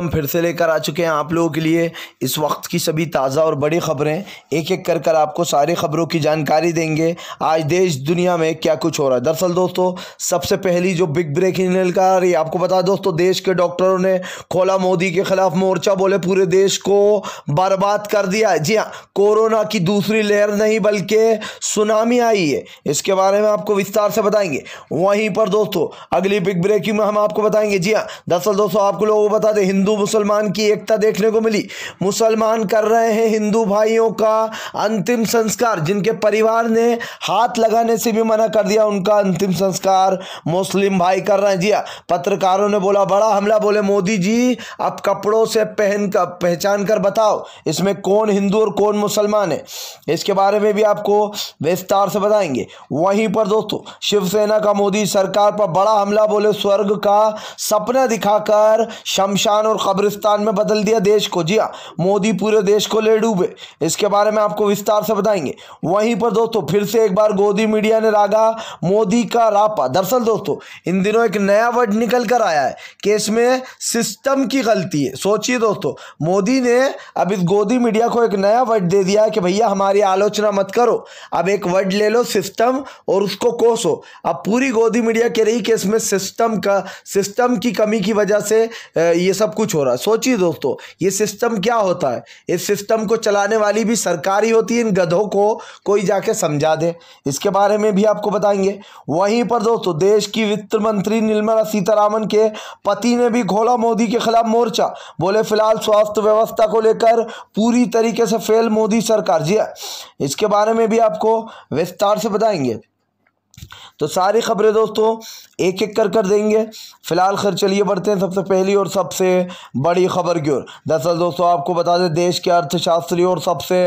हम फिर से लेकर आ चुके हैं आप लोगों के लिए इस वक्त की सभी ताज़ा और बड़ी खबरें एक एक कर कर आपको सारी खबरों की जानकारी देंगे आज देश दुनिया में क्या कुछ हो रहा है दरअसल दोस्तों सबसे पहली जो बिग ब्रेकिंग न्यूज का आ रही है आपको बता दोस्तों देश के डॉक्टरों ने खोला मोदी के खिलाफ मोर्चा बोले पूरे देश को बर्बाद कर दिया जी हाँ कोरोना की दूसरी लहर नहीं बल्कि सुनामी आई है इसके बारे में आपको विस्तार से बताएंगे वहीं पर दोस्तों अगली बिग ब्रेकिंग में हम आपको बताएंगे जी हाँ दरअसल दोस्तों आपको लोगों को बता दें हिंदू हिंदू मुसलमान की एकता देखने को मिली मुसलमान कर रहे हैं हिंदू भाइयों का अंतिम संस्कार जिनके परिवार ने हाथ लगाने से भी मना कर दिया उनका अंतिम संस्कार मुस्लिम भाई कर रहे हैं जी हाँ, पत्रकारों ने बोला बड़ा हमला बोले मोदी जी अब कपड़ों से पहन कर पहचान कर बताओ इसमें कौन हिंदू और कौन मुसलमान है इसके बारे में भी आपको विस्तार से बताएंगे वहीं पर दोस्तों शिवसेना का मोदी सरकार पर बड़ा हमला बोले स्वर्ग का सपना दिखाकर शमशान और कब्रिस्तान में बदल दिया देश को जी हाँ मोदी पूरे देश को ले डूबे इसके बारे में आपको विस्तार से बताएंगे वहीं पर दोस्तों फिर से एक बार गोदी मीडिया ने रागा मोदी का रापा दरअसल दोस्तों इन दिनों एक नया वर्ड निकल कर आया है कि इसमें सिस्टम की गलती है सोचिए दोस्तों मोदी ने अब इस गोदी मीडिया को एक नया वर्ड दे दिया है कि भैया हमारी आलोचना मत करो अब एक वर्ड ले लो सिस्टम और उसको कोसो अब पूरी गोदी मीडिया कह रही कि इसमें सिस्टम का सिस्टम की कमी की वजह से ये सब कुछ हो रहा है सोचिए दोस्तों ये सिस्टम क्या होता है इस सिस्टम को चलाने वाली भी सरकार ही होती है इन गधों को कोई जाके समझा दे इसके बारे में भी आपको बताएंगे वहीं पर दोस्तों देश की वित्त मंत्री निर्मला सीतारामन के पति ने भी खोला मोदी के खिलाफ मोर्चा बोले फिलहाल स्वास्थ्य व्यवस्था को लेकर पूरी तरीके से फेल मोदी सरकार जी हाँ, इसके बारे में भी आपको विस्तार से बताएंगे तो सारी खबरें दोस्तों एक एक कर कर देंगे फिलहाल खैर चलिए बढ़ते हैं सबसे पहली और सबसे बड़ी खबर की ओर दरअसल दोस्तों आपको बता दें देश के अर्थशास्त्री और सबसे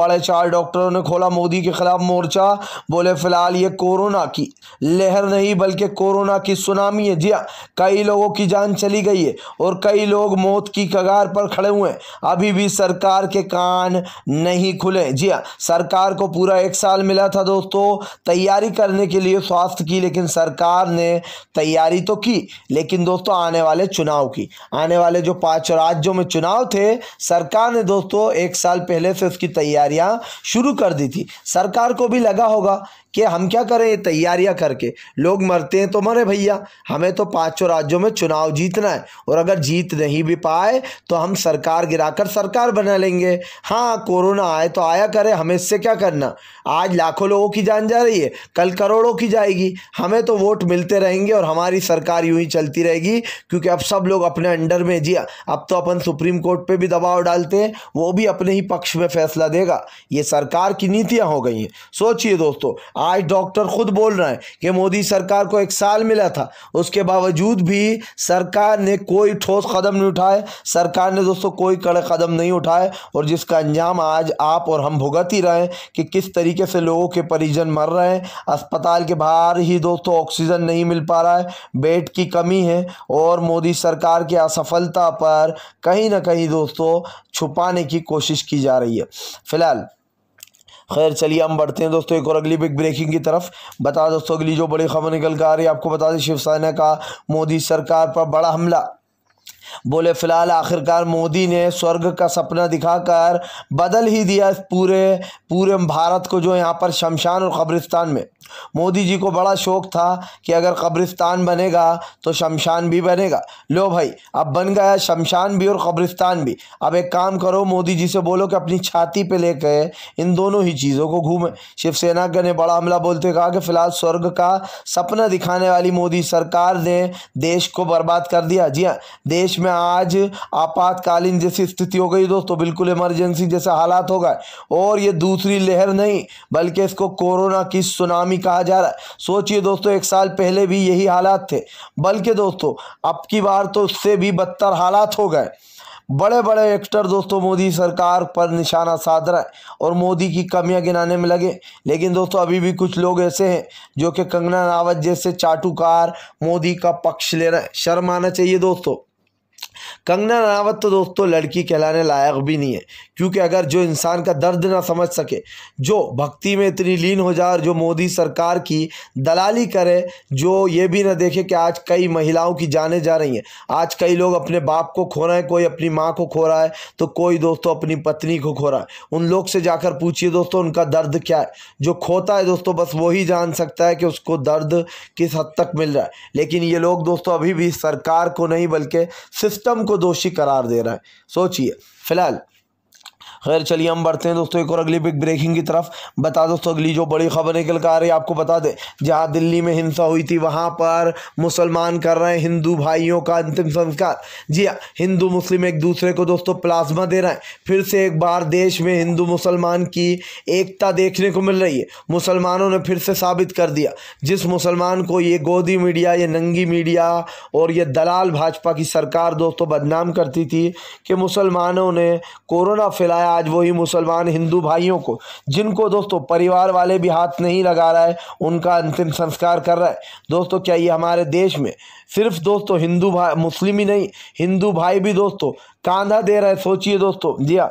बड़े चार डॉक्टरों ने खोला मोदी के खिलाफ मोर्चा बोले फिलहाल ये कोरोना की लहर नहीं बल्कि कोरोना की सुनामी है जी हाँ, कई लोगों की जान चली गई है और कई लोग मौत की कगार पर खड़े हुए हैं अभी भी सरकार के कान नहीं खुले जी हाँ सरकार को पूरा एक साल मिला था दोस्तों तैयारी करने के लिए दरख्वास्त की लेकिन सरकार ने तैयारी तो की लेकिन दोस्तों आने वाले चुनाव की आने वाले जो पांच राज्यों में चुनाव थे सरकार ने दोस्तों एक साल पहले से उसकी तैयारियां शुरू कर दी थी सरकार को भी लगा होगा कि हम क्या करें ये तैयारियां करके लोग मरते हैं तो मरे भैया हमें तो पांचों राज्यों में चुनाव जीतना है और अगर जीत नहीं भी पाए तो हम सरकार गिराकर सरकार बना लेंगे हाँ कोरोना आए तो आया करे हमें इससे क्या करना आज लाखों लोगों की जान जा रही है कल करोड़ों की जाए जाएगी हमें तो वोट मिलते रहेंगे और हमारी सरकार यूं ही चलती रहेगी क्योंकि अब सब लोग अपने अंडर में जी हाँ, अब तो अपन सुप्रीम कोर्ट पे भी दबाव डालते हैं वो भी अपने ही पक्ष में फैसला देगा ये सरकार की नीतियाँ हो गई हैं सोचिए दोस्तों आज डॉक्टर खुद बोल रहे हैं कि मोदी सरकार को एक साल मिला था उसके बावजूद भी सरकार ने कोई ठोस कदम नहीं उठाए सरकार ने दोस्तों कोई कड़े कदम नहीं उठाए और जिसका अंजाम आज आप और हम भुगत ही रहे हैं कि किस तरीके से लोगों के परिजन मर रहे हैं अस्पताल के बाहर लगातार ही दोस्तों ऑक्सीजन नहीं मिल पा रहा है बेड की कमी है और मोदी सरकार की असफलता पर कहीं ना कहीं दोस्तों छुपाने की कोशिश की जा रही है फिलहाल खैर चलिए हम बढ़ते हैं दोस्तों एक और अगली बिग ब्रेकिंग की तरफ बता दोस्तों अगली जो बड़ी खबर निकल कर आ रही है आपको बता दें शिवसेना का मोदी सरकार पर बड़ा हमला बोले फ़िलहाल आखिरकार मोदी ने स्वर्ग का सपना दिखाकर बदल ही दिया पूरे पूरे भारत को जो यहाँ पर शमशान और कब्रिस्तान में मोदी जी को बड़ा शौक था कि अगर कब्रिस्तान बनेगा तो शमशान भी बनेगा लो भाई अब बन गया शमशान भी और कब्रिस्तान भी अब एक काम करो मोदी जी से बोलो कि अपनी छाती पे लेकर इन दोनों ही चीज़ों को घूमे शिवसेना ने बड़ा हमला बोलते कहा कि फ़िलहाल स्वर्ग का सपना दिखाने वाली मोदी सरकार ने देश को बर्बाद कर दिया जी हाँ देश में आज आपातकालीन जैसी स्थिति हो गई दोस्तों बिल्कुल इमरजेंसी जैसा हालात हो गए और ये दूसरी लहर नहीं बल्कि इसको कोरोना की सुनामी कहा जा रहा है सोचिए दोस्तों एक साल पहले भी यही हालात थे बल्कि दोस्तों अब की बार तो उससे भी बदतर हालात हो गए बड़े बड़े एक्टर दोस्तों मोदी सरकार पर निशाना साध रहा है और मोदी की कमियां गिनाने में लगे लेकिन दोस्तों अभी भी कुछ लोग ऐसे हैं जो कि कंगना रावत जैसे चाटुकार मोदी का पक्ष ले रहे हैं शर्म आना चाहिए दोस्तों कंगना रनावत तो दोस्तों लड़की कहलाने लायक भी नहीं है क्योंकि अगर जो इंसान का दर्द ना समझ सके जो भक्ति में इतनी लीन हो जाए और जो मोदी सरकार की दलाली करे जो ये भी ना देखे कि आज कई महिलाओं की जाने जा रही हैं आज कई लोग अपने बाप को खो रहे हैं कोई अपनी माँ को खो रहा है तो कोई दोस्तों अपनी पत्नी को खो रहा है उन लोग से जाकर पूछिए दोस्तों उनका दर्द क्या है जो खोता है दोस्तों बस वही जान सकता है कि उसको दर्द किस हद तक मिल रहा है लेकिन ये लोग दोस्तों अभी भी सरकार को नहीं बल्कि सिस्टम सिस्टम को दोषी करार दे रहा है सोचिए फिलहाल खैर चलिए हम बढ़ते हैं दोस्तों एक और अगली बिग ब्रेकिंग की तरफ बता दोस्तों अगली जो बड़ी खबर निकल कर आ रही है आपको बता दें जहाँ दिल्ली में हिंसा हुई थी वहाँ पर मुसलमान कर रहे हैं हिंदू भाइयों का अंतिम संस्कार जी हाँ हिंदू मुस्लिम एक दूसरे को दोस्तों प्लाज्मा दे रहे हैं फिर से एक बार देश में हिंदू मुसलमान की एकता देखने को मिल रही है मुसलमानों ने फिर से साबित कर दिया जिस मुसलमान को ये गोदी मीडिया ये नंगी मीडिया और ये दलाल भाजपा की सरकार दोस्तों बदनाम करती थी कि मुसलमानों ने कोरोना फैलाया आज वही मुसलमान हिंदू भाइयों को जिनको दोस्तों परिवार वाले भी हाथ नहीं लगा रहा है उनका अंतिम संस्कार कर रहा है दोस्तों क्या ये हमारे देश में सिर्फ दोस्तों हिंदू भाई मुस्लिम ही नहीं हिंदू भाई भी दोस्तों कांधा दे रहा है सोचिए दोस्तों जी हाँ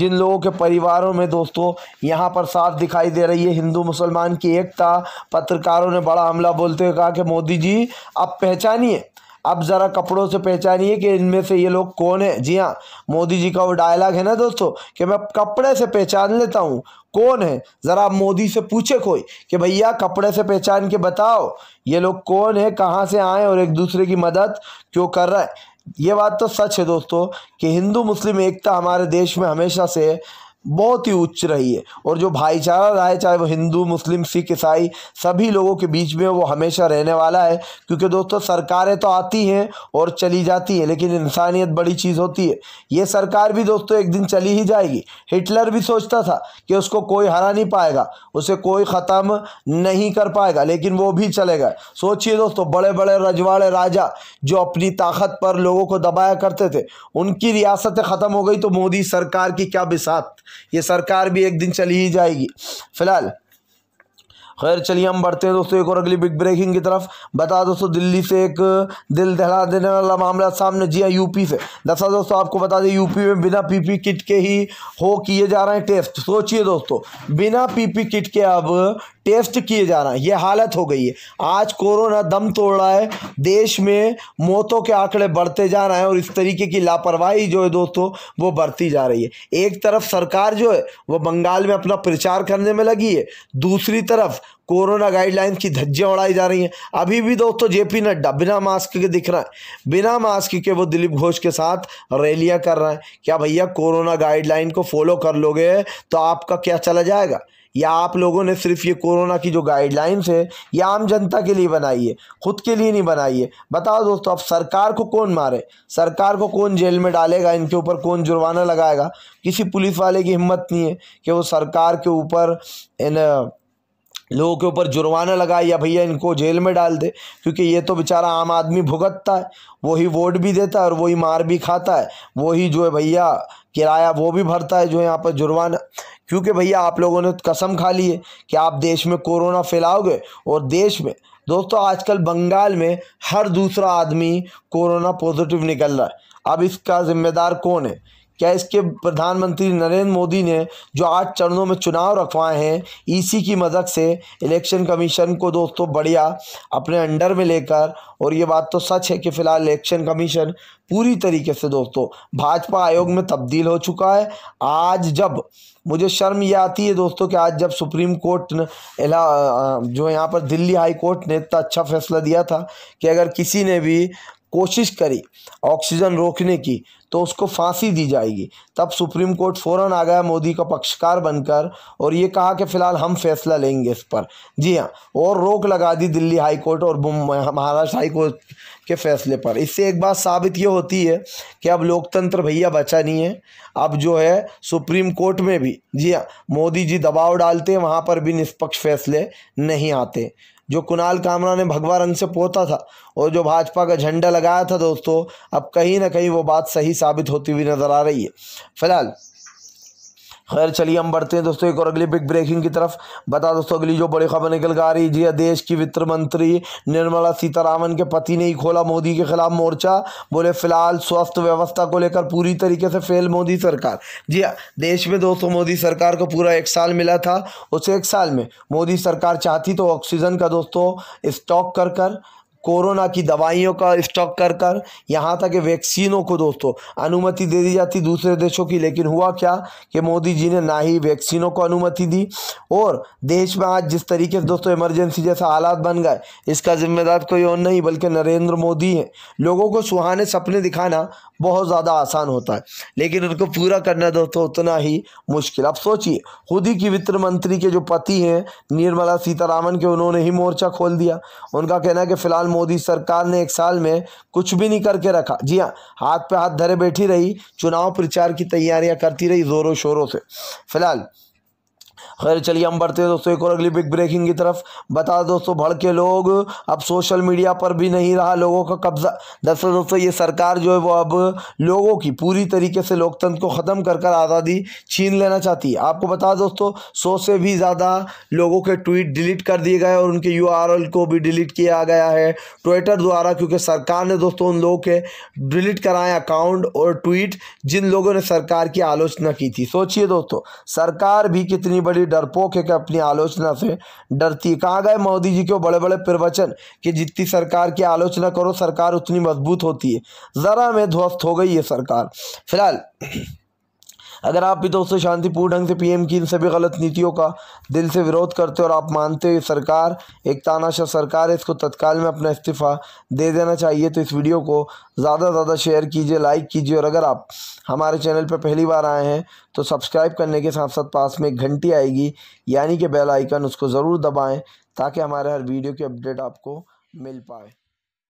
जिन लोगों के परिवारों में दोस्तों यहाँ पर साफ दिखाई दे रही है हिंदू मुसलमान की एकता पत्रकारों ने बड़ा हमला बोलते हुए कहा कि मोदी जी आप पहचानिए अब ज़रा कपड़ों से पहचानिए कि इनमें से ये लोग कौन है जी हाँ मोदी जी का वो डायलॉग है ना दोस्तों कि मैं कपड़े से पहचान लेता हूँ कौन है ज़रा मोदी से पूछे कोई कि भैया कपड़े से पहचान के बताओ ये लोग कौन है कहाँ से आए और एक दूसरे की मदद क्यों कर रहे हैं ये बात तो सच है दोस्तों कि हिंदू मुस्लिम एकता हमारे देश में हमेशा से बहुत ही उच्च रही है और जो भाईचारा रहा है चाहे वो हिंदू मुस्लिम सिख ईसाई सभी लोगों के बीच में वो हमेशा रहने वाला है क्योंकि दोस्तों सरकारें तो आती हैं और चली जाती हैं लेकिन इंसानियत बड़ी चीज़ होती है ये सरकार भी दोस्तों एक दिन चली ही जाएगी हिटलर भी सोचता था कि उसको कोई हरा नहीं पाएगा उसे कोई ख़त्म नहीं कर पाएगा लेकिन वो भी चले गए सोचिए दोस्तों बड़े बड़े रजवाड़े राजा जो अपनी ताकत पर लोगों को दबाया करते थे उनकी रियासतें ख़त्म हो गई तो मोदी सरकार की क्या बिसात ये सरकार भी एक दिन चली ही जाएगी फिलहाल खैर चलिए हम बढ़ते हैं दोस्तों एक और अगली बिग ब्रेकिंग की तरफ बता दोस्तों दिल्ली से एक दिल दहला देने वाला मामला सामने जी हाँ यूपी से दसा दोस्तों आपको बता दें यूपी में बिना पीपी किट के ही हो किए जा रहे हैं टेस्ट सोचिए दोस्तों बिना पीपी किट के अब टेस्ट किए जा रहे हैं ये हालत हो गई है आज कोरोना दम तोड़ रहा है देश में मौतों के आंकड़े बढ़ते जा रहे हैं और इस तरीके की लापरवाही जो है दोस्तों वो बढ़ती जा रही है एक तरफ सरकार जो है वो बंगाल में अपना प्रचार करने में लगी है दूसरी तरफ कोरोना गाइडलाइंस की धज्जियाँ उड़ाई जा रही हैं अभी भी दोस्तों जेपी नड्डा बिना मास्क के दिख रहा है बिना मास्क के वो दिलीप घोष के साथ रैलियाँ कर रहे हैं क्या भैया कोरोना गाइडलाइन को फॉलो कर लोगे तो आपका क्या चला जाएगा या आप लोगों ने सिर्फ ये कोरोना की जो गाइडलाइंस है ये आम जनता के लिए बनाई है खुद के लिए नहीं बनाई है बताओ दोस्तों अब सरकार को कौन मारे सरकार को कौन जेल में डालेगा इनके ऊपर कौन जुर्माना लगाएगा किसी पुलिस वाले की हिम्मत नहीं है कि वो सरकार के ऊपर इन लोगों के ऊपर जुर्माना लगाए या भैया इनको जेल में डाल दे क्योंकि ये तो बेचारा आम आदमी भुगतता है वही वोट भी देता है और वही मार भी खाता है वही जो है भैया किराया वो भी भरता है जो यहाँ पर जुर्माना क्योंकि भैया आप लोगों ने कसम खा ली है कि आप देश में कोरोना फैलाओगे और देश में दोस्तों आजकल बंगाल में हर दूसरा आदमी कोरोना पॉजिटिव निकल रहा है अब इसका ज़िम्मेदार कौन है क्या इसके प्रधानमंत्री नरेंद्र मोदी ने जो आठ चरणों में चुनाव रखवाए हैं इसी की मदद से इलेक्शन कमीशन को दोस्तों बढ़िया अपने अंडर में लेकर और ये बात तो सच है कि फ़िलहाल इलेक्शन कमीशन पूरी तरीके से दोस्तों भाजपा आयोग में तब्दील हो चुका है आज जब मुझे शर्म ये आती है दोस्तों कि आज जब सुप्रीम कोर्ट ने इला जो यहाँ पर दिल्ली हाई कोर्ट ने इतना अच्छा फैसला दिया था कि अगर किसी ने भी कोशिश करी ऑक्सीजन रोकने की तो उसको फांसी दी जाएगी तब सुप्रीम कोर्ट फ़ौरन आ गया मोदी का पक्षकार बनकर और ये कहा कि फ़िलहाल हम फैसला लेंगे इस पर जी हाँ और रोक लगा दी दिल्ली हाई कोर्ट और महाराष्ट्र हाई कोर्ट के फैसले पर इससे एक बात साबित ये होती है कि अब लोकतंत्र भैया बचा नहीं है अब जो है सुप्रीम कोर्ट में भी जी हाँ मोदी जी दबाव डालते हैं वहाँ पर भी निष्पक्ष फैसले नहीं आते जो कुणाल कामरा ने भगवा रंग से पोता था और जो भाजपा का झंडा लगाया था दोस्तों अब कहीं ना कहीं वो बात सही साबित होती हुई नज़र आ रही है फिलहाल खैर चलिए हम बढ़ते हैं दोस्तों एक और अगली बिग ब्रेकिंग की तरफ बता दोस्तों अगली जो बड़ी खबर निकल कर आ रही जी हाँ, देश की वित्त मंत्री निर्मला सीतारामन के पति ने ही खोला मोदी के खिलाफ मोर्चा बोले फिलहाल स्वास्थ्य व्यवस्था को लेकर पूरी तरीके से फेल मोदी सरकार जी हाँ देश में दोस्तों मोदी सरकार को पूरा एक साल मिला था उस एक साल में मोदी सरकार चाहती तो ऑक्सीजन का दोस्तों स्टॉक कर कर कोरोना की दवाइयों का स्टॉक कर कर यहाँ तक कि वैक्सीनों को दोस्तों अनुमति दे दी जाती दूसरे देशों की लेकिन हुआ क्या कि मोदी जी ने ना ही वैक्सीनों को अनुमति दी और देश में आज जिस तरीके से दोस्तों इमरजेंसी जैसा हालात बन गए इसका जिम्मेदार कोई और नहीं बल्कि नरेंद्र मोदी हैं लोगों को सुहाने सपने दिखाना बहुत ज़्यादा आसान होता है लेकिन उनको पूरा करना दोस्तों उतना ही मुश्किल अब सोचिए खुद ही की वित्त मंत्री के जो पति हैं निर्मला सीतारामन के उन्होंने ही मोर्चा खोल दिया उनका कहना है कि फिलहाल मोदी सरकार ने एक साल में कुछ भी नहीं करके रखा जी हाँ हाथ पे हाथ धरे बैठी रही चुनाव प्रचार की तैयारियां करती रही ज़ोरों शोरों से फिलहाल खैर चलिए हम बढ़ते हैं दोस्तों एक और अगली बिग ब्रेकिंग की तरफ बता दोस्तों भड़के लोग अब सोशल मीडिया पर भी नहीं रहा लोगों का कब्जा दरअसल दोस्तों ये सरकार जो है वो अब लोगों की पूरी तरीके से लोकतंत्र को ख़त्म कर कर आज़ादी छीन लेना चाहती है आपको बता दोस्तों सौ से भी ज़्यादा लोगों के ट्वीट डिलीट कर दिए गए और उनके यू को भी डिलीट किया गया है ट्विटर द्वारा क्योंकि सरकार ने दोस्तों उन लोगों के डिलीट कराए अकाउंट और ट्वीट जिन लोगों ने सरकार की आलोचना की थी सोचिए दोस्तों सरकार भी कितनी बड़ी डरपोक है कि अपनी आलोचना से डरती है कहाँ गए मोदी जी के बड़े बड़े प्रवचन कि जितनी सरकार की आलोचना करो सरकार उतनी मजबूत होती है ज़रा में ध्वस्त हो गई है सरकार फिलहाल अगर आप भी दोस्तों शांतिपूर्ण ढंग से पीएम की इन सभी गलत नीतियों का दिल से विरोध करते हो और आप मानते हो सरकार एक तानाशाह सरकार है इसको तत्काल में अपना इस्तीफ़ा दे देना चाहिए तो इस वीडियो को ज़्यादा से ज़्यादा शेयर कीजिए लाइक कीजिए और अगर आप हमारे चैनल पर पहली बार आए हैं तो सब्सक्राइब करने के साथ साथ पास में एक घंटी आएगी यानी कि बेल आइकन उसको ज़रूर दबाएँ ताकि हमारे हर वीडियो की अपडेट आपको मिल पाए